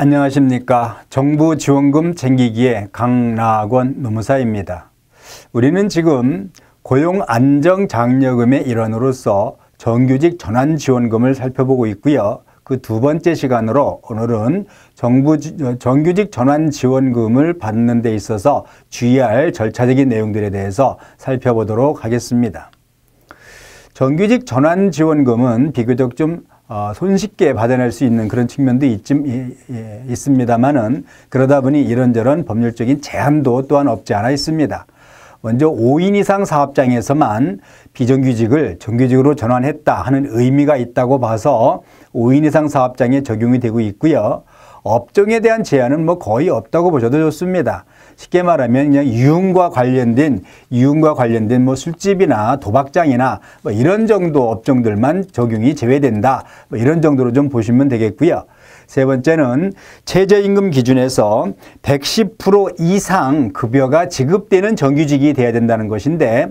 안녕하십니까. 정부 지원금 챙기기의 강락원 노무사입니다. 우리는 지금 고용안정장려금의 일환으로서 정규직 전환지원금을 살펴보고 있고요. 그 두 번째 시간으로 오늘은 정부 어, 정규직 전환 지원금을 받는 데 있어서 주의할 절차적인 내용들에 대해서 살펴보도록 하겠습니다. 정규직 전환 지원금은 비교적 좀 어, 손쉽게 받아낼 수 있는 그런 측면도 있쯤, 예, 있습니다만은 그러다 보니 이런저런 법률적인 제한도 또한 없지 않아 있습니다. 먼저 5인 이상 사업장에서만 비정규직을 정규직으로 전환했다 하는 의미가 있다고 봐서 5인 이상 사업장에 적용이 되고 있고요. 업종에 대한 제한은 뭐 거의 없다고 보셔도 좋습니다. 쉽게 말하면 그냥 유흥과 관련된 유흥과 관련된 뭐 술집이나 도박장이나 뭐 이런 정도 업종들만 적용이 제외된다. 뭐 이런 정도로 좀 보시면 되겠고요. 세 번째는 최저임금 기준에서 110% 이상 급여가 지급되는 정규직이 돼야 된다는 것인데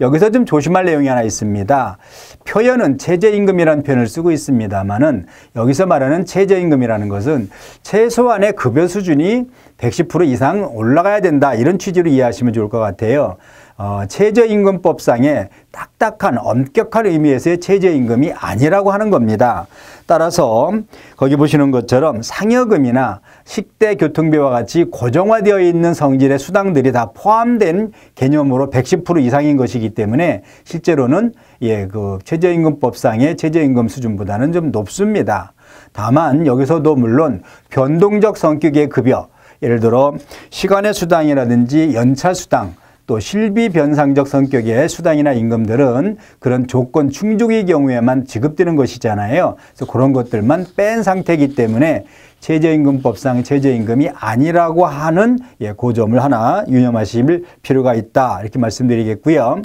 여기서 좀 조심할 내용이 하나 있습니다. 표현은 최저임금이라는 표현을 쓰고 있습니다만은 여기서 말하는 최저임금이라는 것은 최소한의 급여 수준이 110% 이상 올라가야 된다 이런 취지로 이해하시면 좋을 것 같아요. 어, 최저임금법상의 딱딱한 엄격한 의미에서의 최저임금이 아니라고 하는 겁니다. 따라서 거기 보시는 것처럼 상여금이나 식대 교통비와 같이 고정화되어 있는 성질의 수당들이 다 포함된 개념으로 110% 이상인 것이기 때문에 실제로는 예, 그 최저임금법상의 최저임금 수준보다는 좀 높습니다. 다만 여기서도 물론 변동적 성격의 급여, 예를 들어 시간의 수당이라든지 연차 수당, 또 실비 변상적 성격의 수당이나 임금들은 그런 조건 충족의 경우에만 지급되는 것이잖아요. 그래서 그런 것들만 뺀 상태이기 때문에 최저임금법상 최저임금이 아니라고 하는 예, 그 점을 하나 유념하실 필요가 있다. 이렇게 말씀드리겠고요.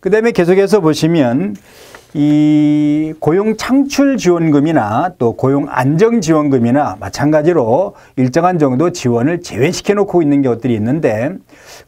그 다음에 계속해서 보시면 이 고용 창출 지원금이나 또 고용 안정 지원금이나 마찬가지로 일정한 정도 지원을 제외시켜 놓고 있는 것들이 있는데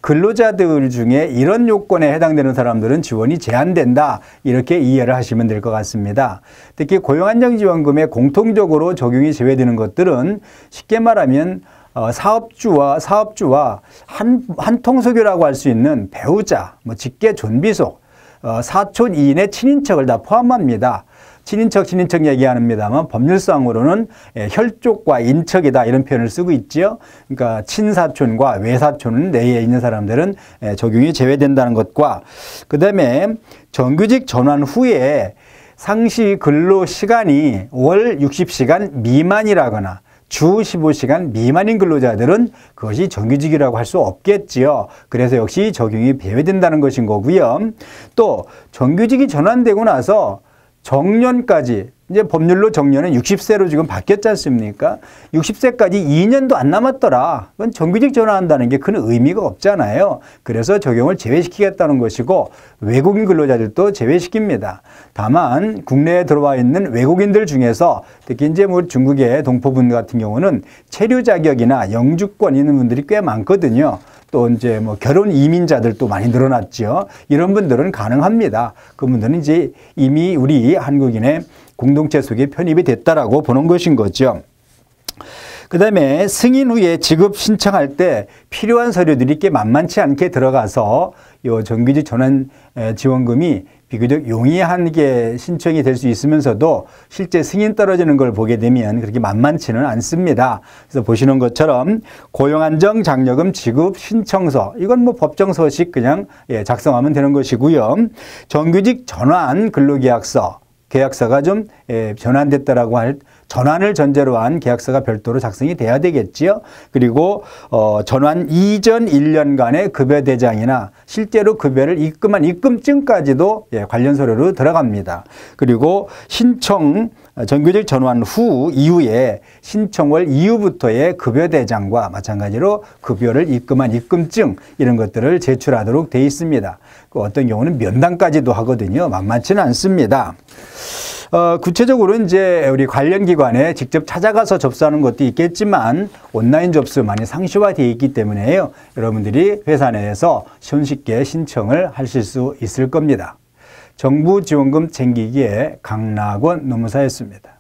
근로자들 중에 이런 요건에 해당되는 사람들은 지원이 제한된다 이렇게 이해를 하시면 될 것 같습니다. 특히 고용 안정 지원금에 공통적으로 적용이 제외되는 것들은 쉽게 말하면 어, 사업주와 사업주와 한, 한 통속이라고 할 수 있는 배우자, 뭐 직계 존비속 어, 사촌 이인의 친인척을 다 포함합니다. 친인척, 친인척 얘기합니다만 법률상으로는 예, 혈족과 인척이다 이런 표현을 쓰고 있지요. 그러니까 친사촌과 외사촌 내에 있는 사람들은 예, 적용이 제외된다는 것과 그 다음에 정규직 전환 후에 상시 근로 시간이 월 60시간 미만이라거나 주 15시간 미만인 근로자들은 그것이 정규직이라고 할 수 없겠지요. 그래서 역시 적용이 배회된다는 것인 거고요. 또 정규직이 전환되고 나서 정년까지 이제 법률로 정년은 60세로 지금 바뀌었지 않습니까? 60세까지 2년도 안 남았더라. 그건 정규직 전환한다는 게 큰 의미가 없잖아요. 그래서 적용을 제외시키겠다는 것이고 외국인 근로자들도 제외시킵니다. 다만 국내에 들어와 있는 외국인들 중에서 특히 이제 뭐 중국의 동포분 같은 경우는 체류 자격이나 영주권 있는 분들이 꽤 많거든요. 또 이제 뭐 결혼 이민자들도 많이 늘어났죠. 이런 분들은 가능합니다. 그분들은 이제 이미 우리 한국인의 공동체 속에 편입이 됐다라고 보는 것인 거죠. 그 다음에 승인 후에 지급 신청할 때 필요한 서류들이 꽤 만만치 않게 들어가서 이 정규직 전환 지원금이 비교적 용이한 게 신청이 될 수 있으면서도 실제 승인 떨어지는 걸 보게 되면 그렇게 만만치는 않습니다. 그래서 보시는 것처럼 고용안정 장려금 지급 신청서 이건 뭐 법정 서식 그냥 예, 작성하면 되는 것이고요. 정규직 전환 근로계약서 계약서가 좀 예, 전환됐다라고 할 전환을 전제로 한 계약서가 별도로 작성이 돼야 되겠지요. 그리고 어 전환 이전 1년간의 급여 대장이나 실제로 급여를 입금한 입금증까지도 예, 관련 서류로 들어갑니다. 그리고 신청 어, 정규직 전환 후 이후에 신청월 이후부터의 급여 대장과 마찬가지로 급여를 입금한 입금증 이런 것들을 제출하도록 돼 있습니다. 그 어떤 경우는 면담까지도 하거든요. 만만치는 않습니다. 어, 구체적으로 이제 우리 관련 기관에 직접 찾아가서 접수하는 것도 있겠지만 온라인 접수 많이 상시화되어 있기 때문에요. 여러분들이 회사 내에서 손쉽게 신청을 하실 수 있을 겁니다. 정부 지원금 챙기기에 강락원 노무사였습니다.